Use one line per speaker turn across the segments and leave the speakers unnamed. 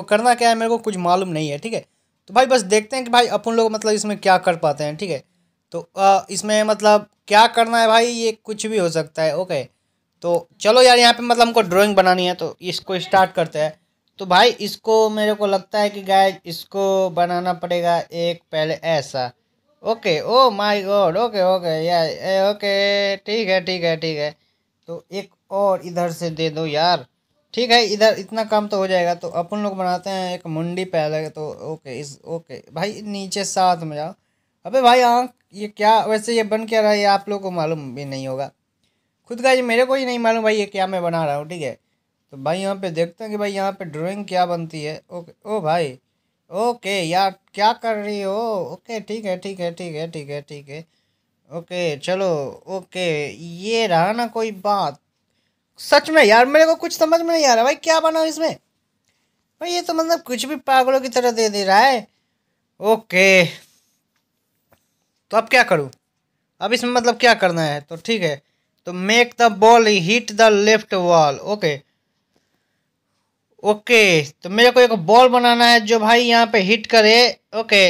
तो करना क्या है मेरे को कुछ मालूम नहीं है ठीक है तो भाई बस देखते हैं कि भाई अपन लोग मतलब इसमें क्या कर पाते हैं ठीक है तो आ, इसमें मतलब क्या करना है भाई ये कुछ भी हो सकता है ओके तो चलो यार यहाँ पे मतलब हमको ड्राइंग बनानी है तो इसको स्टार्ट करते हैं तो भाई इसको मेरे को लगता है कि गाय इसको बनाना पड़ेगा एक पहले ऐसा okay oh my god okay okay यार ओके ठीक है ठीक है ठीक है तो एक और इधर से दे दो यार ठीक है इधर इतना काम तो हो जाएगा तो अपन लोग बनाते हैं एक मुंडी पहले तो ओके इस ओके भाई नीचे साथ में जाओ अबे भाई आँख ये क्या वैसे ये बन क्या रहा है ये आप लोग को मालूम भी नहीं होगा खुद का ये मेरे को ही नहीं मालूम भाई ये क्या मैं बना रहा हूँ ठीक है तो भाई यहाँ पे देखते हैं कि भाई यहाँ पे ड्राइंग क्या बनती है ओके ओ भाई ओके यार क्या कर रही हो ओके ठीक है ठीक है ठीक है ठीक है ठीक है ओके चलो ओके ये रहा ना कोई बात सच में यार मेरे को कुछ समझ में नहीं आ रहा भाई क्या बनाओ इसमें भाई ये तो मतलब कुछ भी पागलों की तरह दे दे रहा है ओके तो अब क्या करूँ अब इसमें मतलब क्या करना है तो ठीक है तो make the ball hit the left wall okay okay तो मेरे को एक बॉल बनाना है जो भाई यहाँ पे हिट करे ओके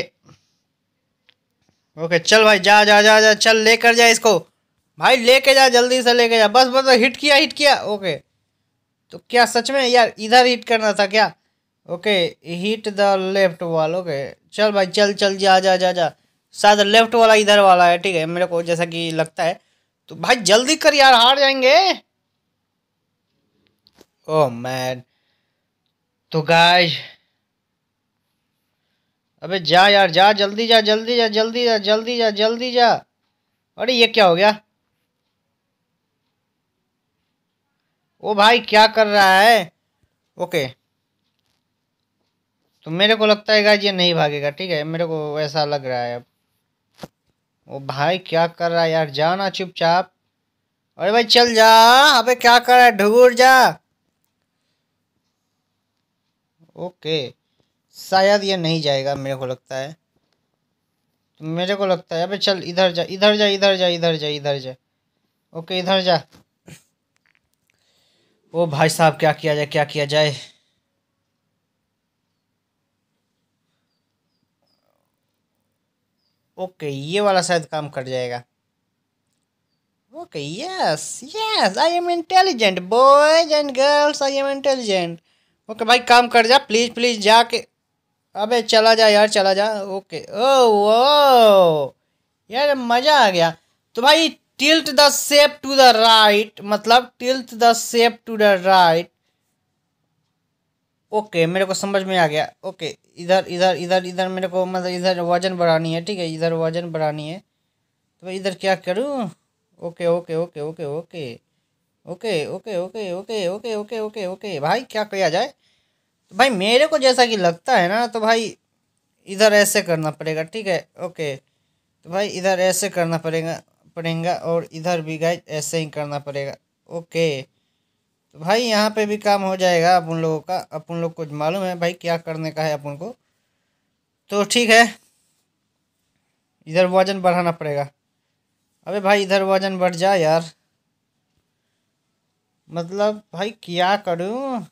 ओके चल भाई जा जा जा जा चल लेकर जा इसको भाई लेके जा जल्दी से लेके जा बस बस हिट किया हिट किया ओके तो क्या सच में यार इधर हिट करना था क्या okay hit the left wall okay चल भाई चल चल जा जा जा जा शायद लेफ्ट वाला इधर वाला है ठीक है मेरे को जैसा कि लगता है तो भाई जल्दी कर यार हार जाएंगे ओ oh, मैन तो गाय अबे जा यार जा जल्दी जा जल्दी जा जल्दी जा जल्दी जा जल्दी जा अरे ये क्या हो गया ओ भाई क्या कर रहा है ओके तो मेरे को लगता है गाइज ये नहीं भागेगा ठीक है मेरे को ऐसा लग रहा है अब ओ भाई क्या कर रहा है यार जाना चुपचाप अरे भाई चल जा अबे क्या कर रहा है ढूंढ जा ओके शायद ये नहीं जाएगा मेरे को लगता है तो मेरे को लगता है अबे चल इधर जा इधर जा इधर जा इधर जा इधर जा ओके इधर जा ओ भाई साहब क्या किया जाए क्या किया जाए ओके ये वाला शायद काम कर जाएगा okay yes yes I am intelligent boys and girls I am intelligent okay भाई काम कर जा प्लीज़ प्लीज़ जाके अबे चला जा यार चला जा ओके ओ oh, वो oh, यार मज़ा आ गया तो भाई tilt the shape to the right मतलब tilt the shape to the right okay okay, मेरे को समझ में आ गया ओके okay, इधर इधर इधर इधर मेरे को मतलब इधर वजन बढ़ानी है ठीक है इधर वजन बढ़ानी है तो मैं इधर क्या करूँ okay okay okay okay okay okay okay okay okay okay okay okay okay भाई क्या किया जाए तो भाई मेरे को जैसा कि लगता है ना तो भाई इधर ऐसे करना पड़ेगा ठीक है ओके तो भाई इधर ऐसे करना पड़ेगा पड़ेगा और इधर भी गाइज ऐसे ही करना पड़ेगा ओके तो भाई यहाँ पे भी काम हो जाएगा अपन लोगों का अपन लोग को मालूम है भाई क्या करने का है अपन को तो ठीक है इधर वजन बढ़ाना पड़ेगा अबे भाई इधर वजन बढ़ जा यार मतलब भाई क्या करूँ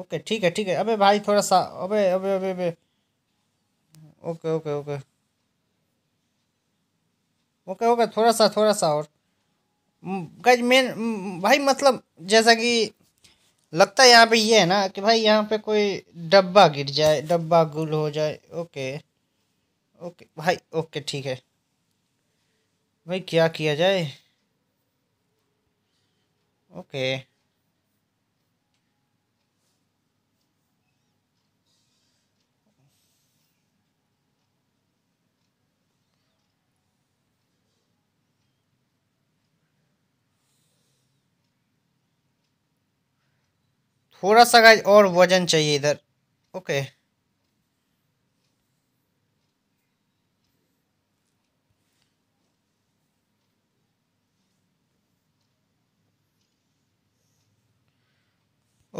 ओके ठीक है ठीक है अबे भाई थोड़ा सा अबे अबे अबे अबे okay okay okay okay okay थोड़ा सा थोड़ा सा और गाइज मेन भाई मतलब जैसा कि लगता है यहाँ पे ये है ना कि भाई यहाँ पे कोई डब्बा गिर जाए डब्बा गुल हो जाए ओके ओके भाई ओके ठीक है भाई क्या किया जाए ओके थोड़ा सा गाइज और वजन चाहिए इधर ओके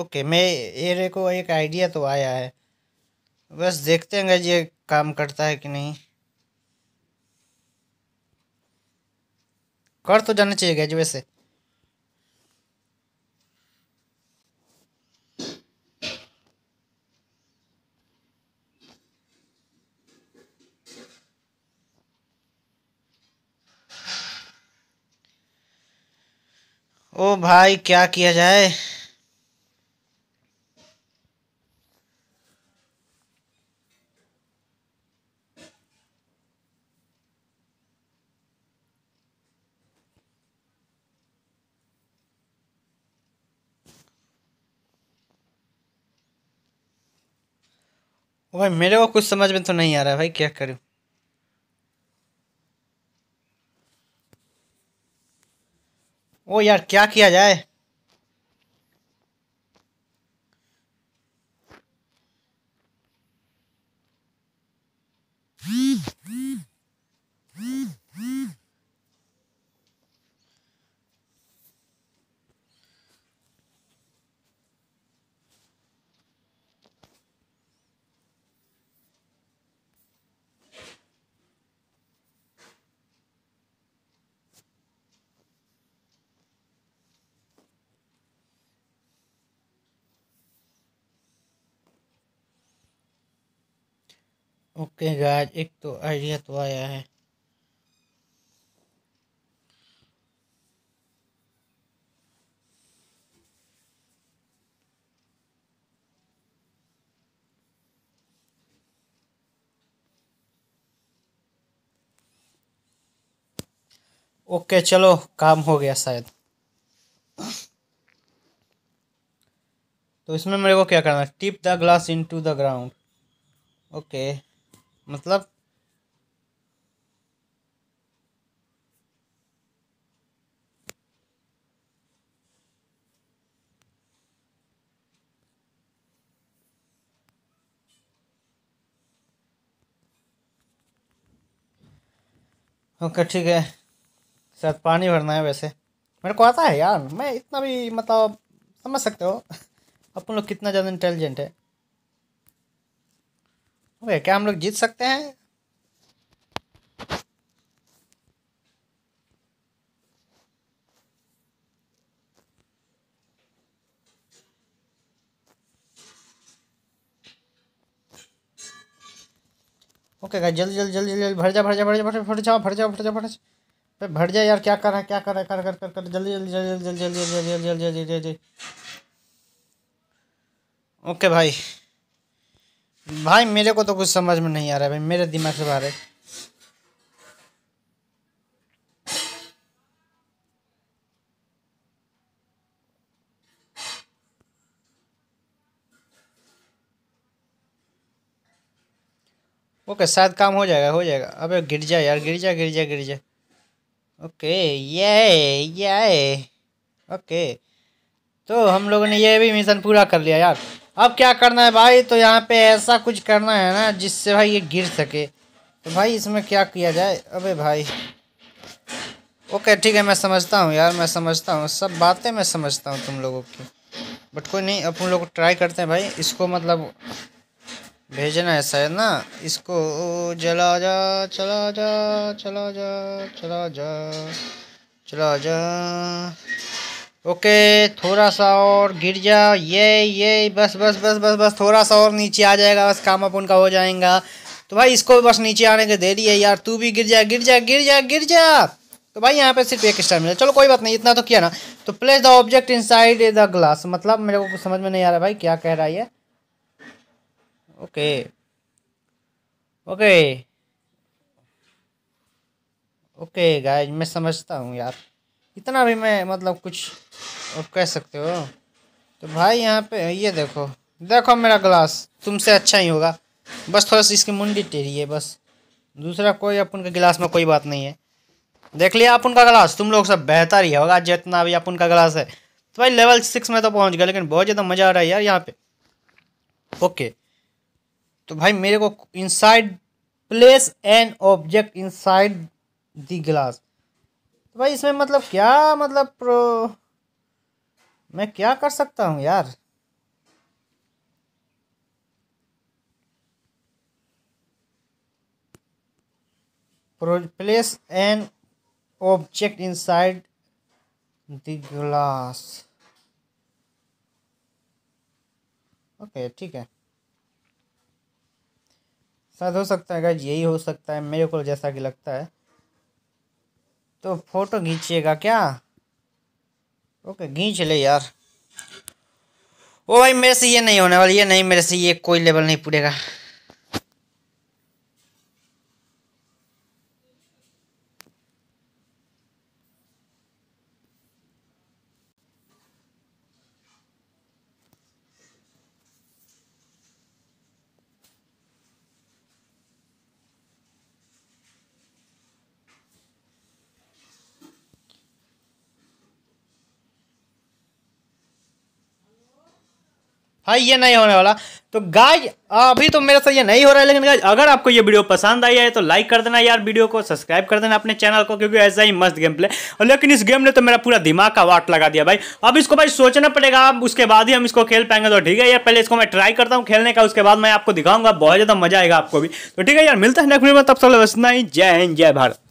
ओके मैं एरे को एक आइडिया तो आया है बस देखते हैं गाइज ये काम करता है कि नहीं कर तो जाना चाहिए गाइज वैसे ओ भाई क्या किया जाए भाई मेरे को कुछ समझ में तो नहीं आ रहा है भाई क्या करूं ओ यार क्या किया जाए ओके गाज एक तो आइडिया तो आया है ओके चलो काम हो गया शायद तो इसमें मेरे को क्या करना है tip the glass into the ground okay मतलब ओके ठीक है शायद पानी भरना है वैसे मेरे को आता है यार मैं इतना भी मतलब समझ सकते हो अपन लोग कितना ज़्यादा इंटेलिजेंट है ओके क्या हम लोग जीत सकते हैं ओके गाइस जल्दी जल्दी जल्दी जल्दी भर जा भर जा भर जा भर भर जाओ भर जाओ भर जाओ भर जा भर जा यार क्या कर रहा है क्या कर रहा है कर कर कर कर जल्दी जल्दी जल्दी जल्दी जल्दी जल्दी जल्दी जल्दी जल्दी ओके भाई भाई मेरे को तो कुछ समझ में नहीं आ रहा है भाई मेरे दिमाग से बाहर है ओके शायद काम हो जाएगा हो जाएगा अबे गिर जा यार गिर जा गिर जा गिर जा ओके ये ये ओके तो हम लोगों ने ये भी मिशन पूरा कर लिया यार अब क्या करना है भाई तो यहाँ पे ऐसा कुछ करना है ना जिससे भाई ये गिर सके तो भाई इसमें क्या किया जाए अबे भाई ओके ठीक है मैं समझता हूँ यार मैं समझता हूँ सब बातें मैं समझता हूँ तुम लोगों की बट कोई नहीं अपन लोग ट्राई करते हैं भाई इसको मतलब भेजना है शायद ना इसको जला जा चला जा चला जा चला जा, चला जा। ओके थोड़ा सा और गिर जाओ ये ये बस बस बस बस बस थोड़ा सा और नीचे आ जाएगा बस काम अप उनका हो जाएगा तो भाई इसको बस नीचे आने के देरी है यार तू भी गिर जा गिर जा गिर जा गिर जा तो भाई यहाँ पे सिर्फ एक स्टार मिला चलो कोई बात नहीं इतना तो किया ना तो place the object inside the glass मतलब मेरे को समझ में नहीं आ रहा भाई क्या कह रहा है ओके ओके ओके गाइज मैं समझता हूँ यार इतना भी मैं मतलब कुछ कह सकते हो तो भाई यहाँ पे ये देखो देखो मेरा ग्लास तुमसे अच्छा ही होगा बस थोड़ा सा इसकी मुंडी टेढ़ी है बस दूसरा कोई अपन के गिलास में कोई बात नहीं है देख लिया आप उनका गिलास तुम लोग सब बेहतर ही होगा जितना भी आप उनका गिलास है तो भाई लेवल सिक्स में तो पहुंच गया लेकिन बहुत ज़्यादा मज़ा आ रहा है यार यहाँ पे ओके तो भाई मेरे को inside place an object inside the glass तो भाई इसमें मतलब क्या मतलब प्रो मैं क्या कर सकता हूँ यार an object inside the glass okay ठीक है शायद हो सकता है यही हो सकता है मेरे को जैसा कि लगता है तो फ़ोटो खींचिएगा क्या ओके खींच ले यार ओ भाई मेरे से ये नहीं होने वाली ये नहीं मेरे से ये कोई लेवल नहीं पूरेगा भाई ये नहीं होने वाला तो गाय अभी तो मेरे साथ ये नहीं हो रहा है लेकिन गाय अगर आपको ये वीडियो पसंद आई है तो लाइक कर देना यार वीडियो को सब्सक्राइब कर देना अपने चैनल को क्योंकि ऐसा ही मस्त गेम प्ले और लेकिन इस गेम ने तो मेरा पूरा दिमाग का वाट लगा दिया भाई अब इसको भाई सोचना पड़ेगा अब उसके बाद ही हम इसको खेल पाएंगे तो ठीक है यार पहले इसको मैं ट्राई करता हूँ खेलने का उसके बाद मैं आपको दिखाऊंगा बहुत ज़्यादा मजा आएगा आपको भी तो ठीक है यार मिलता है नेक्स्ट में तब सब नहीं ही जय हिंद जय भारत